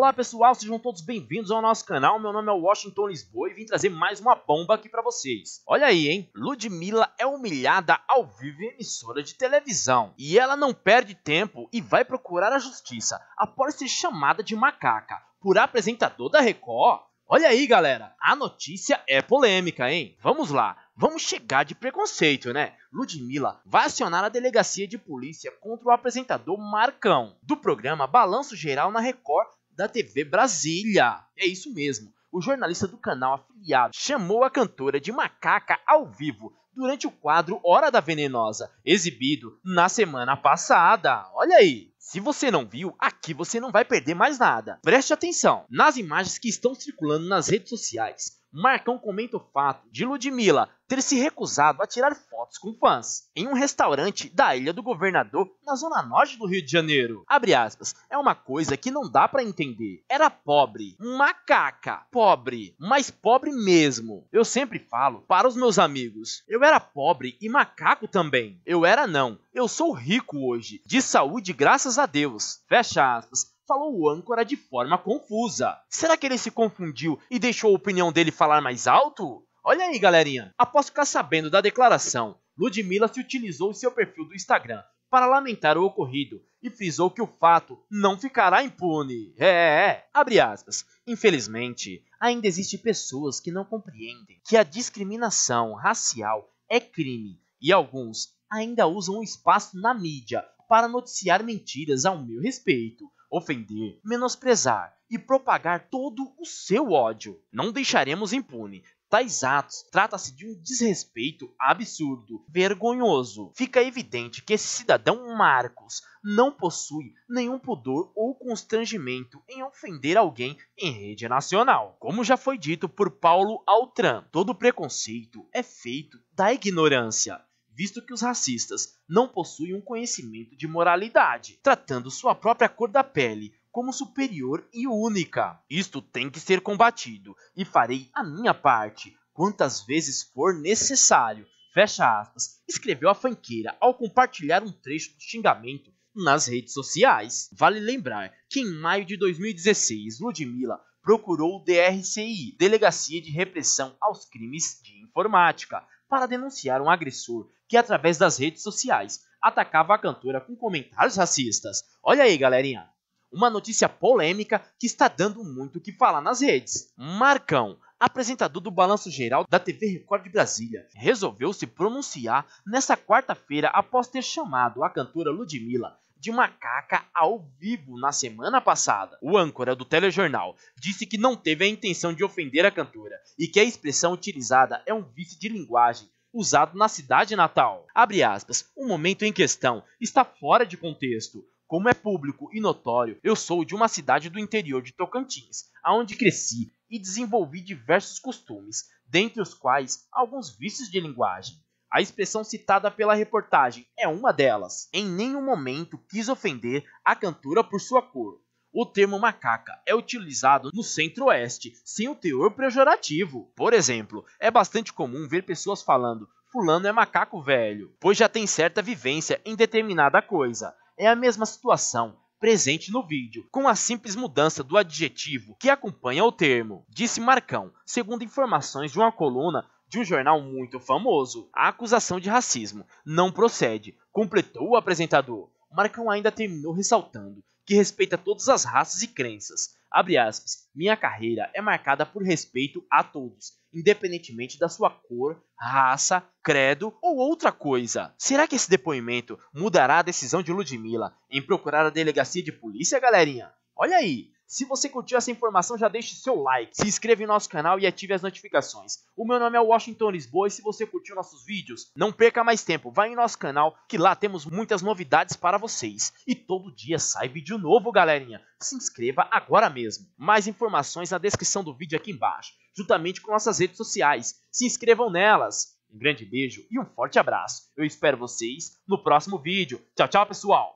Olá pessoal, sejam todos bem-vindos ao nosso canal. Meu nome é Washington Lisboa e vim trazer mais uma bomba aqui para vocês. Olha aí, hein? Ludmilla é humilhada ao vivo em emissora de televisão e ela não perde tempo e vai procurar a justiça após ser chamada de macaca por apresentador da Record. Olha aí, galera, a notícia é polêmica, hein? Vamos lá. Vamos chegar de preconceito, né? Ludmilla vai acionar a delegacia de polícia contra o apresentador Marcão, do programa Balanço Geral na Record da TV Brasília. É isso mesmo. O jornalista do canal afiliado chamou a cantora de macaca ao vivo durante o quadro Hora da Venenosa, exibido na semana passada. Olha aí! Se você não viu, aqui você não vai perder mais nada. Preste atenção nas imagens que estão circulando nas redes sociais Marcão comenta o fato de Ludmilla ter se recusado a tirar fotos com fãs em um restaurante da Ilha do Governador, na zona norte do Rio de Janeiro. Abre aspas, é uma coisa que não dá para entender. Era pobre, macaca, pobre, mas pobre mesmo. Eu sempre falo para os meus amigos, eu era pobre e macaco também. Eu era não, eu sou rico hoje, de saúde graças a Deus. Fecha aspas falou o âncora de forma confusa. Será que ele se confundiu e deixou a opinião dele falar mais alto? Olha aí, galerinha. Após ficar sabendo da declaração, Ludmilla se utilizou seu perfil do Instagram para lamentar o ocorrido e frisou que o fato não ficará impune. É, é, é, abre aspas. Infelizmente, ainda existem pessoas que não compreendem que a discriminação racial é crime e alguns ainda usam o espaço na mídia para noticiar mentiras ao meu respeito ofender, menosprezar e propagar todo o seu ódio. Não deixaremos impune tais atos. Trata-se de um desrespeito absurdo, vergonhoso. Fica evidente que esse cidadão Marcos não possui nenhum pudor ou constrangimento em ofender alguém em rede nacional. Como já foi dito por Paulo Altran, todo preconceito é feito da ignorância visto que os racistas não possuem um conhecimento de moralidade, tratando sua própria cor da pele como superior e única. Isto tem que ser combatido e farei a minha parte quantas vezes for necessário. Fecha aspas, escreveu a fanqueira ao compartilhar um trecho do xingamento nas redes sociais. Vale lembrar que em maio de 2016, Ludmilla procurou o DRCI, Delegacia de Repressão aos Crimes de Informática, para denunciar um agressor que, através das redes sociais, atacava a cantora com comentários racistas. Olha aí, galerinha! Uma notícia polêmica que está dando muito o que falar nas redes. Marcão, apresentador do Balanço Geral da TV Record de Brasília, resolveu se pronunciar nesta quarta-feira após ter chamado a cantora Ludmilla de macaca ao vivo na semana passada. O âncora do telejornal disse que não teve a intenção de ofender a cantora e que a expressão utilizada é um vício de linguagem usado na cidade natal. Abre aspas, o momento em questão está fora de contexto. Como é público e notório, eu sou de uma cidade do interior de Tocantins, aonde cresci e desenvolvi diversos costumes, dentre os quais alguns vícios de linguagem. A expressão citada pela reportagem é uma delas. Em nenhum momento quis ofender a cantora por sua cor. O termo macaca é utilizado no centro-oeste, sem o teor pejorativo. Por exemplo, é bastante comum ver pessoas falando fulano é macaco velho, pois já tem certa vivência em determinada coisa. É a mesma situação presente no vídeo, com a simples mudança do adjetivo que acompanha o termo, disse Marcão, segundo informações de uma coluna de um jornal muito famoso. A acusação de racismo não procede, completou o apresentador. Marcão ainda terminou ressaltando que respeita todas as raças e crenças. Abre aspas, minha carreira é marcada por respeito a todos, independentemente da sua cor, raça, credo ou outra coisa. Será que esse depoimento mudará a decisão de Ludmilla em procurar a delegacia de polícia, galerinha? Olha aí, se você curtiu essa informação, já deixe seu like, se inscreva em nosso canal e ative as notificações. O meu nome é Washington Lisboa e se você curtiu nossos vídeos, não perca mais tempo, vai em nosso canal que lá temos muitas novidades para vocês. E todo dia sai vídeo novo, galerinha. Se inscreva agora mesmo. Mais informações na descrição do vídeo aqui embaixo, juntamente com nossas redes sociais. Se inscrevam nelas. Um grande beijo e um forte abraço. Eu espero vocês no próximo vídeo. Tchau, tchau, pessoal.